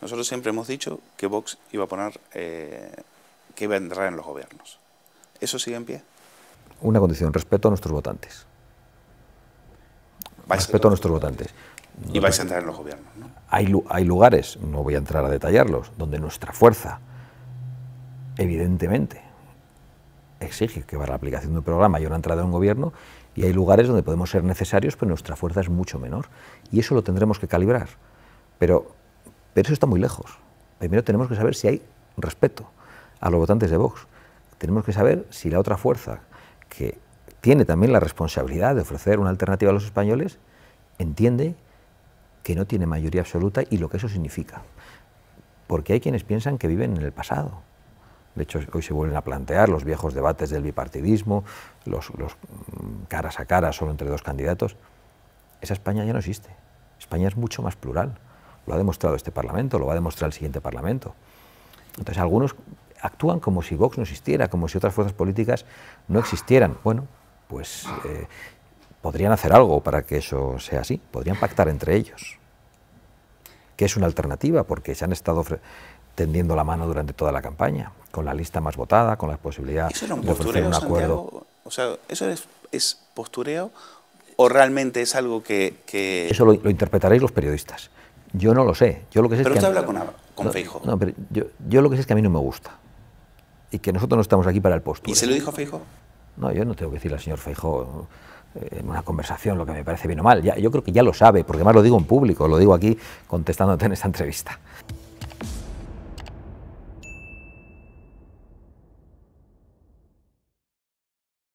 Nosotros siempre hemos dicho que Vox iba a poner eh, que vendrá entrar en los gobiernos. ¿Eso sigue en pie? Una condición, respeto a nuestros votantes. respeto a nuestros votantes. Y vais a entrar en los gobiernos. ¿no? Hay, hay lugares, no voy a entrar a detallarlos, donde nuestra fuerza, evidentemente, exige que para la aplicación de un programa y una entrada en un gobierno y hay lugares donde podemos ser necesarios, pero nuestra fuerza es mucho menor. Y eso lo tendremos que calibrar. Pero pero eso está muy lejos. Primero tenemos que saber si hay respeto a los votantes de Vox. Tenemos que saber si la otra fuerza, que tiene también la responsabilidad de ofrecer una alternativa a los españoles, entiende que no tiene mayoría absoluta y lo que eso significa. Porque hay quienes piensan que viven en el pasado. De hecho, hoy se vuelven a plantear los viejos debates del bipartidismo, los, los mm, caras a cara solo entre dos candidatos. Esa España ya no existe. España es mucho más plural. Lo ha demostrado este Parlamento, lo va a demostrar el siguiente Parlamento. Entonces algunos actúan como si Vox no existiera, como si otras fuerzas políticas no existieran. Bueno, pues eh, podrían hacer algo para que eso sea así, podrían pactar entre ellos, que es una alternativa, porque se han estado tendiendo la mano durante toda la campaña, con la lista más votada, con la posibilidad de ofrecer un acuerdo. o sea, ¿eso es, es, postureo o realmente es algo que...? Eso lo interpretaréis los periodistas. Yo no lo sé. Yo lo que sé pero usted habla con, con Feijo. No, pero yo, yo, lo que sé es que a mí no me gusta. Y que nosotros no estamos aquí para el puesto ¿Y se lo dijo a Feijo? No, yo no tengo que decirle al señor Feijo eh, en una conversación lo que me parece bien o mal. Ya, yo creo que ya lo sabe, porque además lo digo en público, lo digo aquí contestándote en esta entrevista.